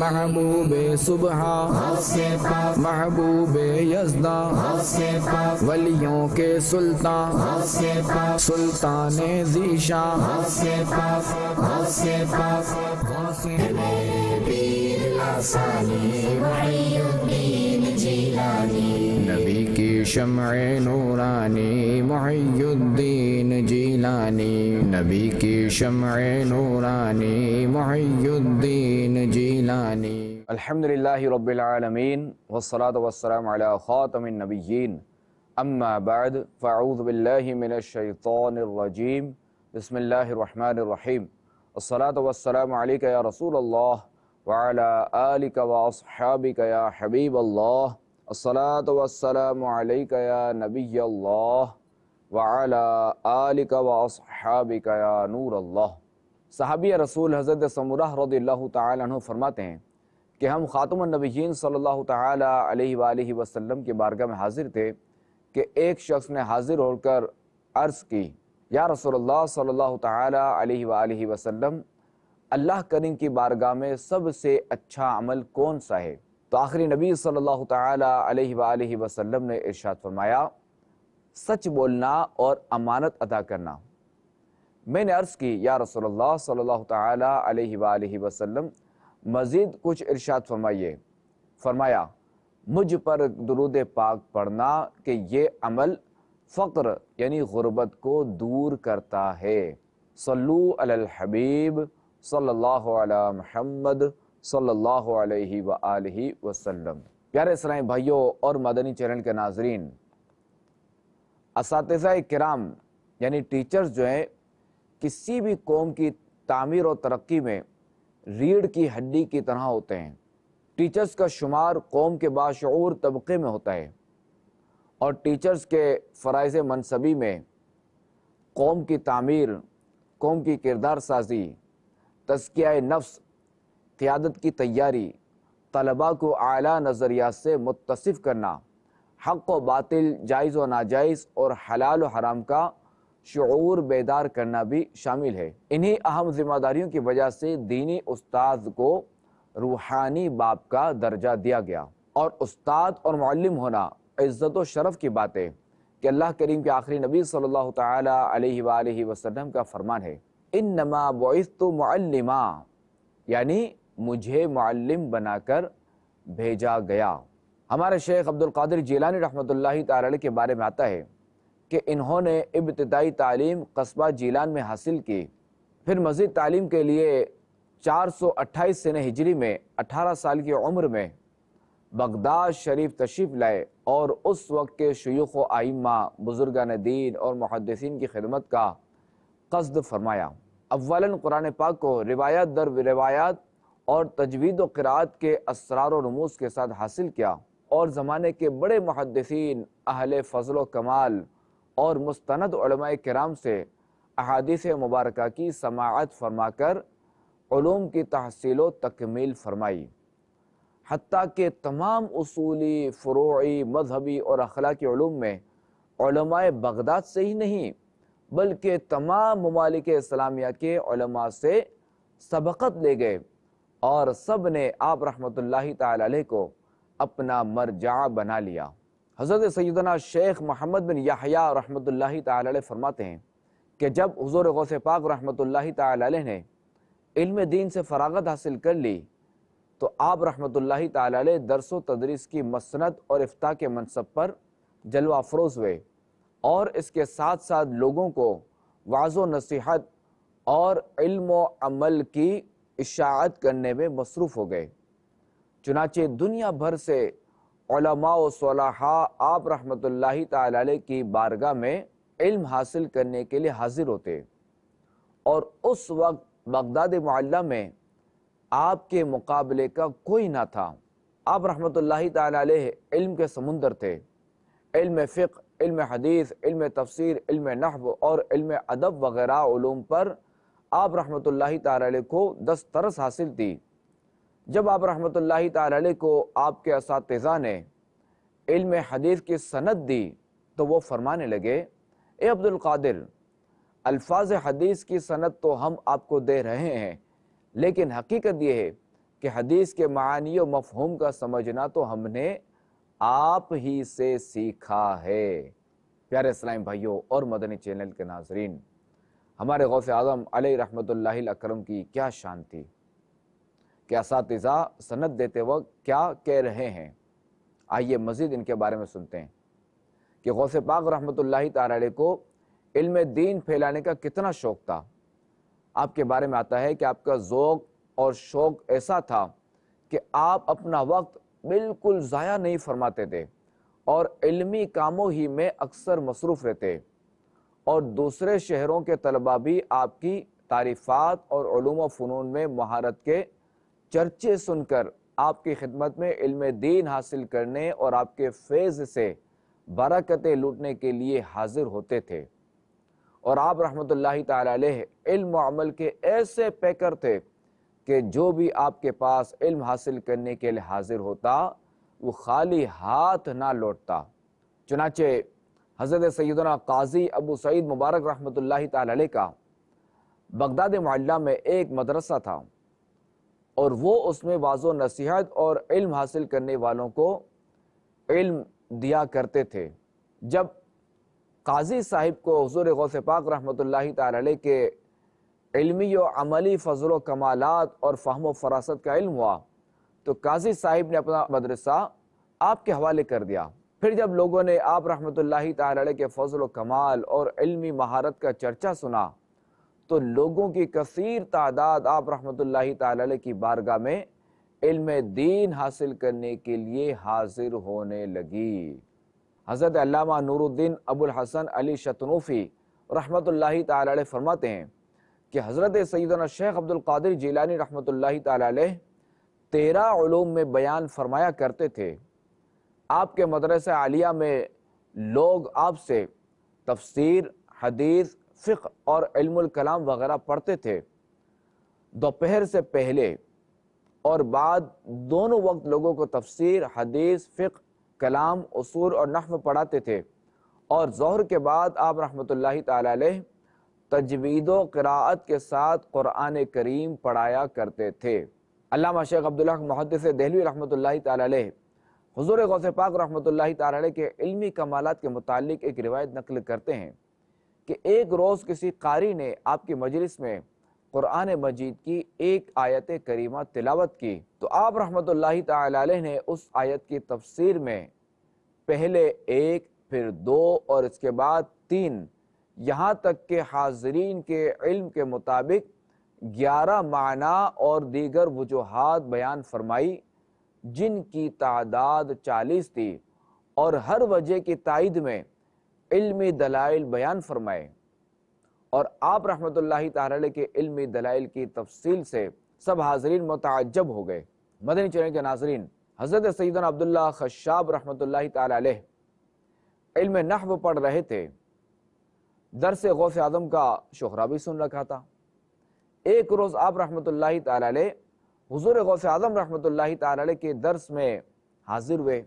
महबूब सुबह महबूब यजदा वलियों के सुल्तान सुल्तान जीशा नबी की शम नूरानी मोहुद्दीन जी गिलानी नबी की शम नूरानी मुहुद्दीन जीलानी अलहमदिल्ला रबालमीन वसलात वसलम ख़ातमिन नबीन अम्माबाद फ़ाऊज़बिल्लिमिनशैतरजीम बसमीम असलात वसलम या रसूल वाला आलिक वासहाबिक या हबीब अल्लाह असलात वसलम या नबी अल्लाह वाला सहाबी रसूल हज़रत समरा रदील्ला तु फरमाते हैं कि हम ख़ातमनबीन सल्ला तह वसम के बारगाह में हाज़िर थे कि एक शख्स ने हाज़िर होकर अर्ज़ की या रसोल्ला सल्ला तह वसम अल्लाह करीम की बारगाह में सबसे अच्छा अमल कौन सा है तो आखिरी नबी सल्लल्लाहु अलैहि वसल्लम ने इरशाद फरमाया सच बोलना और अमानत अदा करना मैंने अर्ज़ की या रसोल्ला सल्ला तह वसम मज़ीद कुछ इर्शाद फरमाइए फरमाया मुझ पर दरुद पाक पढ़ना कि यह अमल फ़क्र यानी गुरबत को दूर करता है सल्लू अल हबीब सल्ला अलैहि मोहम्मद सल्लल्लाहु प्यारे सराय भाइयों और मदनी चैनल के नाजरीन कराम यानी टीचर्स जो हैं किसी भी कौम की तामीर और तरक्की में रीढ़ की हड्डी की तरह होते हैं टीचर्स का शुमार कौम के बाशूर तबके में होता है और टीचर्स के फ़रज़ मनसबी में कौम की तामीर कौम की किरदार साजी तस्किया नफ्स क़्यादत की तैयारी तलबा को आला नज़रिया से मुतसफ़ करना हक व बातिल जायज़ व नाजायज़ और हलाल व हराम का शुरू बेदार करना भी शामिल है इन्हीं अहम जिम्मेदारियों की वजह से दीनी उस्ताद को रूहानी बाप का दर्जा दिया गया और उस्ताद और मल्लम होना इज़्ज़त व शरफ़ की बात है कि अल्लाह करीम के आखिरी नबी सल्लल्लाहु अलैहि वसल्लम का फरमान है इन नमा बोस यानी मुझे मल्लम बनाकर भेजा गया हमारे शेख अब्दुल कादिर जीलानी रहमत तारल के बारे में आता है कि इन्होंने इब्तदाई तालीम कस्बा जीलान में हासिल की फिर मज़ीद तालीम के लिए 428 सन हिजरी में 18 साल की उम्र में बगदाद शरीफ तशरीफ़ लाए और उस वक्त के शयूख आइमा बुजुर्गान दीन और मुहदसिन की खिदमत का कस्द फरमाया अव्वलन कुरान पाक को रिवायत दर रिवायात और तजवीद करात के असरार रमूज़ के साथ हासिल किया और ज़माने के बड़े मुहदसिन अहल फजल कमाल और मुस्ंद कराम से अहादीस मुबारक की समात फरमा कर ूम की तहसील तकमील फरमाई हती के तमाम असूली फ़रोई मजहबी और अखलाकी ूम में बगदाद से ही नहीं बल्कि तमाम ममालिक इस्लामिया के से सबकत ले गए और सब ने आप रहमत ला को अपना मरजा बना लिया हज़रत सैदना शेख मोहम्मद बिन याहिया रहमत ला फरमाते हैं कि जब हजूर गौसे पाक रहमत ला ने इल्म दीन से फरागत हासिल कर ली तो आप रहमत ला दरस तदरीस की मसनत और अफ्ताह के मनसब पर जलवा अफरोज़ हुए और इसके साथ साथ लोगों को वाज नसीहत और इल्म अमल की इशात करने में मसरूफ़ हो गए चुनाचे दुनिया भर से आप रहमत ताली की बारगाह में इल्म हासिल करने के लिए हाजिर होते और उस वक्त बगदाद मोहल्ला में आपके मुकाबले का कोई ना था आप रहमत इल्म के समुंदर थे इल्म फ़िक इल्म हदीस इल्म तफसर इल्म नहब और इल्म अदब वगैरह ूम पर आप रहमत को दस तरस हासिल थी जब आप रहमत ला को आपके इस ने इल्म हदीस की सनत दी तो वो फरमाने लगे ए अब्दुल कादिर अल्फाज हदीस की सनत तो हम आपको दे रहे हैं लेकिन हकीकत यह है कि हदीस के मानी मफहूम का समझना तो हमने आप ही से सीखा है प्यारे इस्लाम भाइयों और मदनी चैनल के नाजरीन हमारे से आजम अली रहमतुल्लाह अक्रम की क्या शांति थी कि इस सनत देते वक्त क्या कह रहे हैं आइए मज़ीद इनके बारे में सुनते हैं कि गौस पाक रहमत ला को इल्म दीन फैलाने का कितना शौक़ था आपके बारे में आता है कि आपका ज़ोक़ और शौक़ ऐसा था कि आप अपना वक्त बिल्कुल ज़ाया नहीं फरमाते थे और इल्मी कामों ही में अक्सर मसरूफ़ रहते और दूसरे शहरों के तलबा भी आपकी तारीफ़ात और फ़नून में महारत के चर्चे सुनकर आपकी खिदमत में इल्म दीन हासिल करने और आपके फैज़ से बरकतें लूटने के लिए हाजिर होते थे और आप रहमत इल्म के ऐसे पैकर थे कि जो भी आपके पास इल्म हासिल करने के लिए हाजिर होता वो खाली हाथ ना लौटता चुनाचे हज़रत सैदना काजी अबू सईद मुबारक रहमत ला का बगदाद मल्ला में एक मदरसा था और वो उसमें वाजो नसीहत और इल्म हासिल करने वालों को इल्म दिया करते थे जब काजी साहिब को हजूर से पाक रहमत ला के इलमी व अमली फजल कमालत और फ़हम फरासत का इल्म हुआ तो काजी साहिब ने अपना मदरसा आपके हवाले कर दिया फिर जब लोगों ने आप रहमत ला के फजल कमाल और इल्मी महारत का चर्चा सुना तो लोगों की कसर तादाद आप रहमत ताल की बारगाह में इल्म दीन हासिल करने के लिए हाजिर होने लगी हज़रत अल्लामा नूरुद्दीन अबुल हसन अली शतनूफ़ी रहमत ताल फरमाते हैं कि हज़रत सैदना शेख अब्दुल कादिर जिलानी रहमत तेरह उलूम में बयान फरमाया करते थे आपके मदरसा आलिया में लोग आपसे तफसीर हदीस फ़िक और कलाम वगैरह पढ़ते थे दोपहर से पहले और बाद दोनों वक्त लोगों को तफसीर हदीस फ़िक कलाम असूल और नहव पढ़ाते थे और जहर के बाद आप रहमतुल्लाह ताली तजवीद क़रात के साथ क़ुरान करीम पढ़ाया करते थे अल्लाह शेख अब्दुल्ला महदस दहलवी रहमत ताली हजूर गौस पाक रहमत ताली के कमालत के मुतालिक एक रिवायत नकल करते हैं कि एक रोज़ किसी कारी ने आपकी मजलिस में कुरान मजीद की एक आयत करीमा तिलावत की तो आप रहमत ला ने उस आयत की तफसीर में पहले एक फिर दो और इसके बाद तीन यहाँ तक के हाजरीन के इल्म के मुताबिक ग्यारह माना और दीगर वजूहत बयान फरमाई जिनकी तादाद चालीस थी और हर वजह की तइद में इल्मी दलाइल बयान फरमाए और आप रहमत तारी के इल्मी दलाइल की तफसील से सब हाजरीन मतजब हो गए मदनी चैनल के नाजरीन हज़रत सईद अब्दुल्ला खशाब रहमत तम नहव पढ़ रहे थे दरस गौस आजम का शोहरा भी सुन रखा था एक रोज़ आप रहमत हज़ूर गौस आजम रहमत के दर्स में हाजिर हुए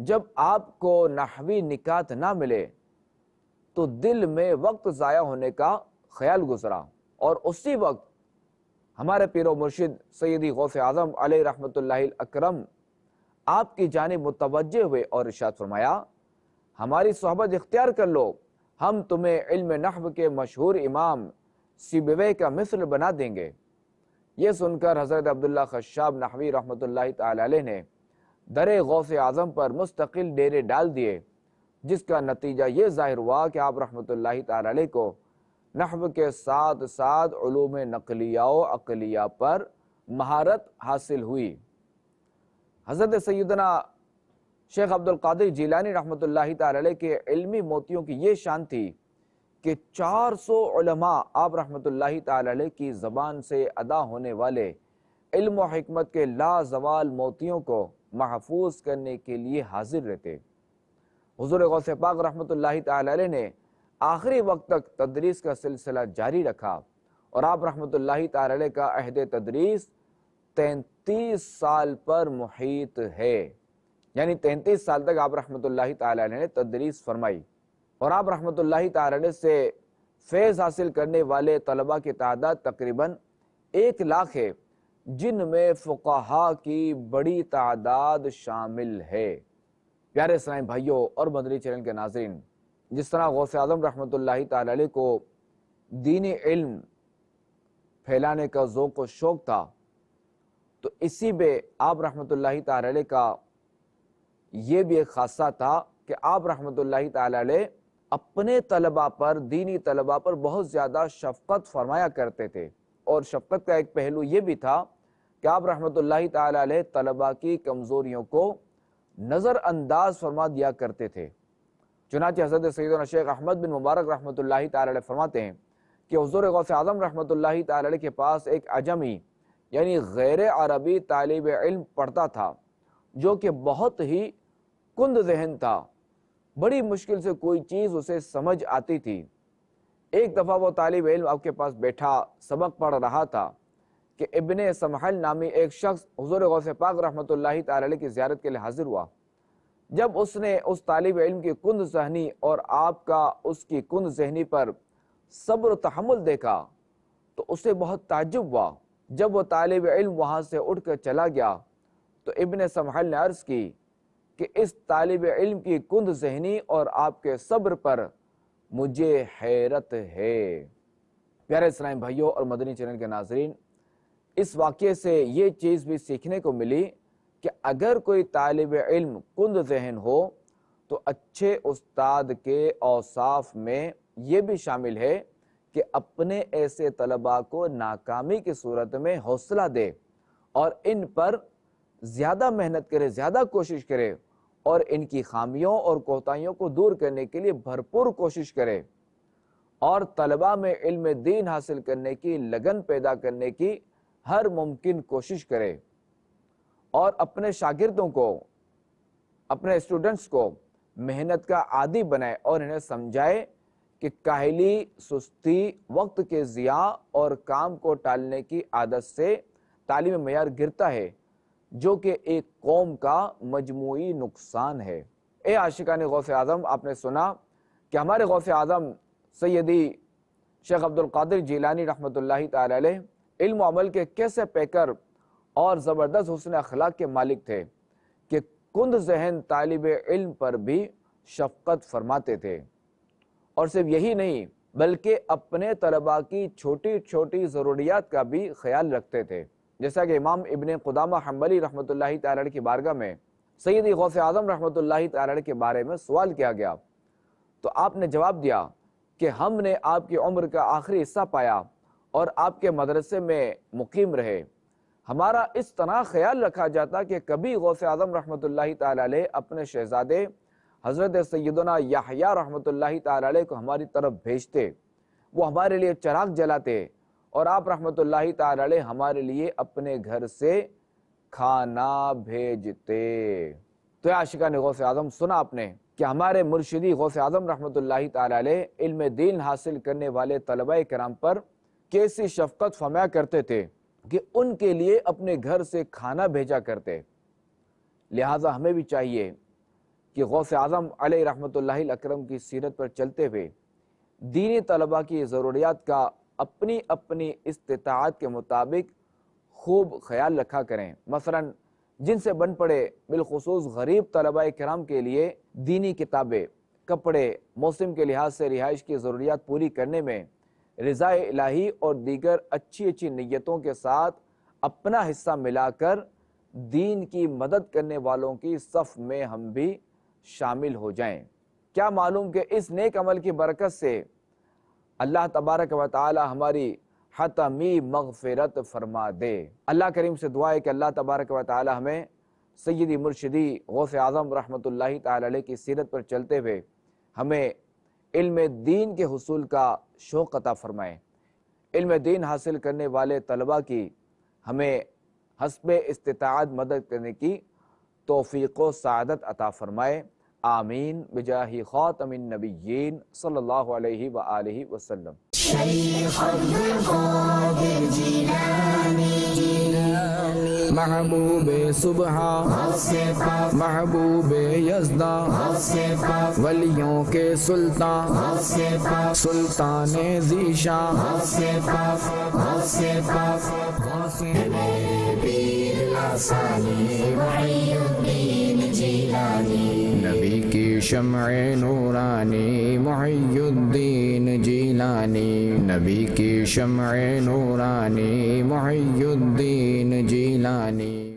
जब आपको नहवी निकात ना मिले तो दिल में वक्त ज़ाया होने का ख्याल गुजरा और उसी वक्त हमारे पीर मुर्शिद सैदी गौस आज़म रहमत अक्रम आपकी जानब मुतव हुए और इशात फरमाया हमारी सहबत इख्तियार कर लो हम तुम्हें इल्म नहब के मशहूर इमाम सिबवे का मिसल बना देंगे ये सुनकर हज़रत अब्दुल्ला खशाब नहवी रहमत ने दर गौस आज़म पर मुस्तकिल डेरे डाल दिए जिसका नतीजा ये ज़ाहिर हुआ कि आप रहमत को नहब के साथ साथ ूम नकलिया अकलिया पर महारत हासिल हुई हज़रत सैदना शेख अब्दुल्कर जीलानी रहमत ला के इलमी मोतियों की ये शान थी कि चार सौ आप रहमत ला की ज़बान से अदा होने वाले इल्म हमत के लाजवाल मोतियों को महफूज करने के लिए हाजिर रहते हजूर गौस पाक रहमत ला ने आखिरी वक्त तक तदरीस का सिलसिला जारी रखा और आप रहमत ला का अहद तदरीस तैतीस साल पर मुहित है यानी तैंतीस साल तक आप रहमत ला ने तदरीस फरमाई और आप रहमत ला से फैज़ हासिल करने वाले तलबा की तादाद तकरीबन एक लाख है जिनमें फ़ुकाहा की बड़ी तादाद शामिल है प्यारे सनाई भाइयों और मदरी चैनल के नाजरन जिस तरह गौस आजम रहमत ताली को दीनी इल्म फैलाने का जोक व शौक़ था तो इसी में आप रहमत ताली का ये भी एक खासा था कि आप रहमत ताली अपने तलबा पर दीनी तलबा पर बहुत ज़्यादा शफकत फरमाया करते थे और शफकत का एक पहलू ये भी था कि आप रहमत ताल तलबा की कमज़ोरियों को नज़रअंदाज फरमा दिया करते थे चुनाच हज़रत सैद शेख अहमद बिन मुबारक रहमत ताल फरमाते हैं कि हजूर गौस आजम रहमत ताल के पास एक अजमी यानी गैर अरबी तालब इलम पढ़ता था जो कि बहुत ही कुंद जहन था बड़ी मुश्किल से कोई चीज़ उसे समझ आती थी एक दफ़ा वो तालब इल्म आपके पास बैठा सबक पढ़ रहा था कि इबन समहल नामी एक शख्स हजूर से पाक रहमत की ज्यारत के लिए हाजिर हुआ जब उसने उस तालब इल्म की कुंद जहनी और आपका उसकी कुंद जहनी पर सब्र तहमुल देखा तो उसे बहुत ताजुब हुआ जब वह तालब इलम वहाँ से उठ कर चला गया तो इबन समहल ने अर्ज़ की कि इस तालब इम की कुंद जहनी और आपके सब्र पर मुझे हैरत है प्यारे इस्लाम भाइयों और मदनी चैनल के नाजरीन इस वाक्य से ये चीज़ भी सीखने को मिली कि अगर कोई तालब इल्म कुंद जहन हो तो अच्छे उस्ताद के औसाफ में ये भी शामिल है कि अपने ऐसे तलबा को नाकामी की सूरत में हौसला दे और इन पर ज़्यादा मेहनत करे ज़्यादा कोशिश करे और इनकी खामियों और कोताहियों को दूर करने के लिए भरपूर कोशिश करे और तलबा में इल्म दीन हासिल करने की लगन पैदा करने की हर मुमकिन कोशिश करे और अपने शागिर्दों को अपने स्टूडेंट्स को मेहनत का आदि बनाए और इन्हें समझाए कि काहली सुस्ती वक्त के ज़िया और काम को टालने की आदत से तालीम मैार गिरता है जो कि एक कौम का मजमू नुकसान है ए आशिका ने गौ आज़म आपने सुना कि हमारे गौ आज़म सैदी शेख अब्दुल कादिर जीलानी रहमत ला इल्म अमल के कैसे पैकर और ज़बरदस्त हुसन अखलाक के मालिक थे कि कुंद जहन तालब इल्म पर भी शफकत फरमाते थे और सिर्फ यही नहीं बल्कि अपने तलबा की छोटी छोटी ज़रूरियात का भी ख्याल रखते थे जैसा कि इमाम इबन खुदामा हम्बली रहमत तार की बारगाह में सैदी गौस आजम रहमत तार के बारे में सवाल किया गया तो आपने जवाब दिया कि हमने आपकी उम्र का आखिरी हिस्सा पाया और आपके मदरसे में मुकीम रहे हमारा इस तरह ख्याल रखा जाता कि कभी गौसे आजम रहमत ताली अपने शहजादे हज़रत सैदना याहिया रहमत ताली को हमारी तरफ भेजते वो हमारे लिए चराग जलाते और आप रहमत ताली हमारे लिए अपने घर से खाना भेजते तो आशिका ने गौसे आजम सुना आपने कि हमारे मुर्शिदी गौसे आजम रहमत ताली इल्म दीन हासिल करने वाले तलबा कराम पर कैसी शफकत फरमाया करते थे कि उनके लिए अपने घर से खाना भेजा करते लिहाजा हमें भी चाहिए कि गौस आज़म रहमत अक्रम की सीरत पर चलते हुए दीनी तलबा की ज़रूरियात का अपनी अपनी इस्तात के मुताबिक खूब ख्याल रखा करें मसला जिनसे बन पड़े बिलखसूस गरीब तलबा कराम के लिए दीनी किताबें कपड़े मौसम के लिहाज से रिहाइश की ज़रूरियात पूरी करने में रज़ा इलाही और दीगर अच्छी अच्छी नीयतों के साथ अपना हिस्सा मिलाकर दीन की मदद करने वालों की सफ़ में हम भी शामिल हो जाएं। क्या मालूम कि इस नेक अमल की बरकत से अल्लाह तबारक व हमारी हतमी मगफरत फरमा दे अल्लाह करीम से दुआ है कि अल्लाह तबारक व हमें सैदी मुर्शदी गौस आज़म रहमत ला की सीरत पर चलते हुए हमें इल्म दीन के हसूल का शौक़ अता फ़रमाएँ इल्म दीन हासिल करने वाले तलबा की हमें हसब इस्तात मदद करने की तोफ़ी व सदत अता फ़रमाए आमीन बजाही ख़ातमिन नबीन सल्ला वसलम महबूब सुबहा महबूब यजदा वलियों के सुल्तान सुल्तान जीशा नबी की शमع नूरानी मुहैयुद्दीन जीलानी नबी की शमع नूरानी मुहैयुद्दीन जी lah ni